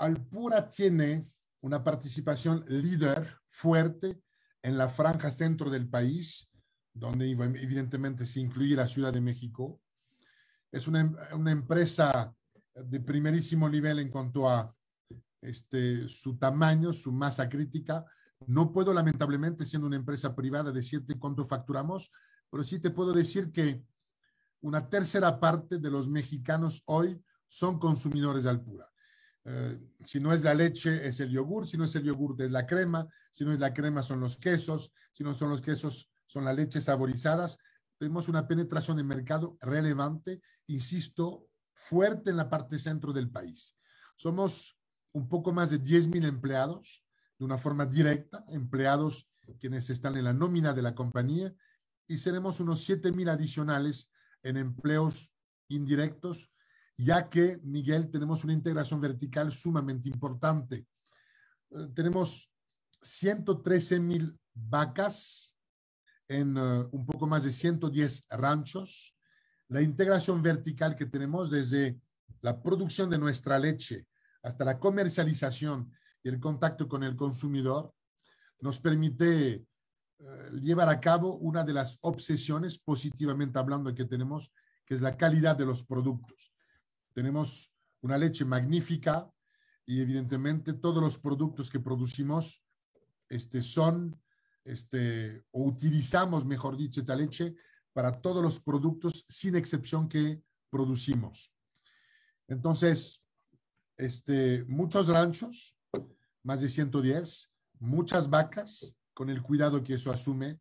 Alpura tiene una participación líder fuerte en la franja centro del país, donde evidentemente se incluye la Ciudad de México. Es una, empresa de primerísimo nivel en cuanto a este, su tamaño, su masa crítica. No puedo, lamentablemente, siendo una empresa privada, decirte cuánto facturamos, pero sí te puedo decir que una tercera parte de los mexicanos hoy son consumidores de Alpura. Eh, si no es la leche, es el yogur. Si no es el yogur, es la crema. Si no es la crema, son los quesos. Si no son los quesos, son las leches saborizadas. Tenemos una penetración de mercado relevante, insisto, fuerte en la parte centro del país. Somos un poco más de 10.000 empleados, de una forma directa, empleados quienes están en la nómina de la compañía, y seremos unos 7.000 adicionales en empleos indirectos ya que, Miguel, tenemos una integración vertical sumamente importante. Eh, tenemos 113 mil vacas en eh, un poco más de 110 ranchos. La integración vertical que tenemos desde la producción de nuestra leche hasta la comercialización y el contacto con el consumidor nos permite eh, llevar a cabo una de las obsesiones positivamente hablando que tenemos, que es la calidad de los productos. Tenemos una leche magnífica y evidentemente todos los productos que producimos este, son este, o utilizamos, mejor dicho, esta leche para todos los productos sin excepción que producimos. Entonces, este, muchos ranchos, más de 110, muchas vacas, con el cuidado que eso asume,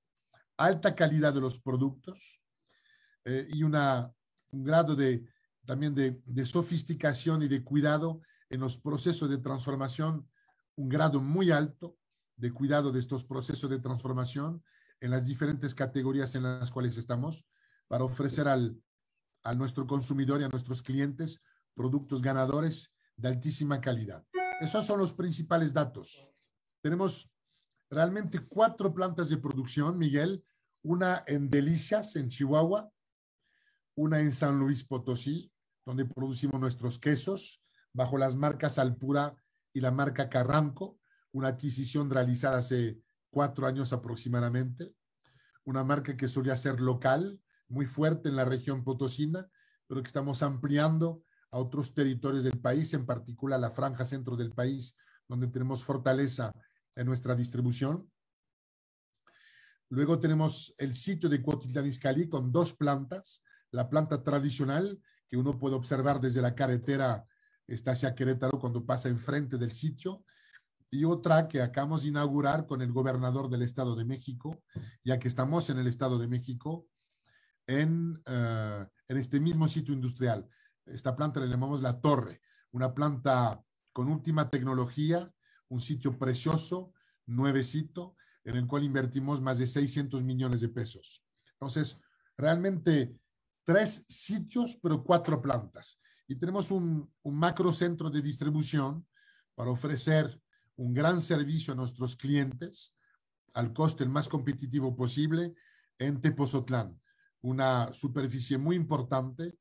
alta calidad de los productos eh, y una, un grado de también de, sofisticación y de cuidado en los procesos de transformación, un grado muy alto de cuidado de estos procesos de transformación en las diferentes categorías en las cuales estamos para ofrecer al, a nuestro consumidor y a nuestros clientes productos ganadores de altísima calidad. Esos son los principales datos. Tenemos realmente cuatro plantas de producción, Miguel, una en Delicias, en Chihuahua, una en San Luis Potosí, donde producimos nuestros quesos bajo las marcas Alpura y la marca Carranco, una adquisición realizada hace cuatro años aproximadamente, una marca que solía ser local, muy fuerte en la región potosina, pero que estamos ampliando a otros territorios del país, en particular a la franja centro del país, donde tenemos fortaleza en nuestra distribución. Luego tenemos el sitio de Cuautitlán con dos plantas, la planta tradicional que uno puede observar desde la carretera está hacia Querétaro cuando pasa enfrente del sitio, y otra que acabamos de inaugurar con el gobernador del Estado de México, ya que estamos en el Estado de México, en, eh, este mismo sitio industrial. Esta planta le llamamos La Torre, una planta con última tecnología, un sitio precioso, nuevecito, en el cual invertimos más de 600 millones de pesos. Entonces, realmente tres sitios, pero cuatro plantas. Y tenemos un, macro centro de distribución para ofrecer un gran servicio a nuestros clientes al coste el más competitivo posible en Tepozotlán, una superficie muy importante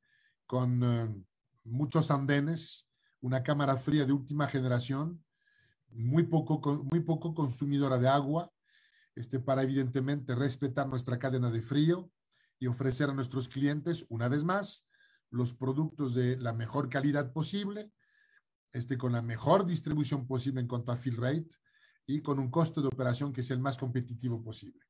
con eh, muchos andenes, una cámara fría de última generación, muy poco, muy poco consumidora de agua, este, para evidentemente respetar nuestra cadena de frío y ofrecer a nuestros clientes, una vez más, los productos de la mejor calidad posible, este, con la mejor distribución posible en cuanto a fill rate y con un costo de operación que sea el más competitivo posible.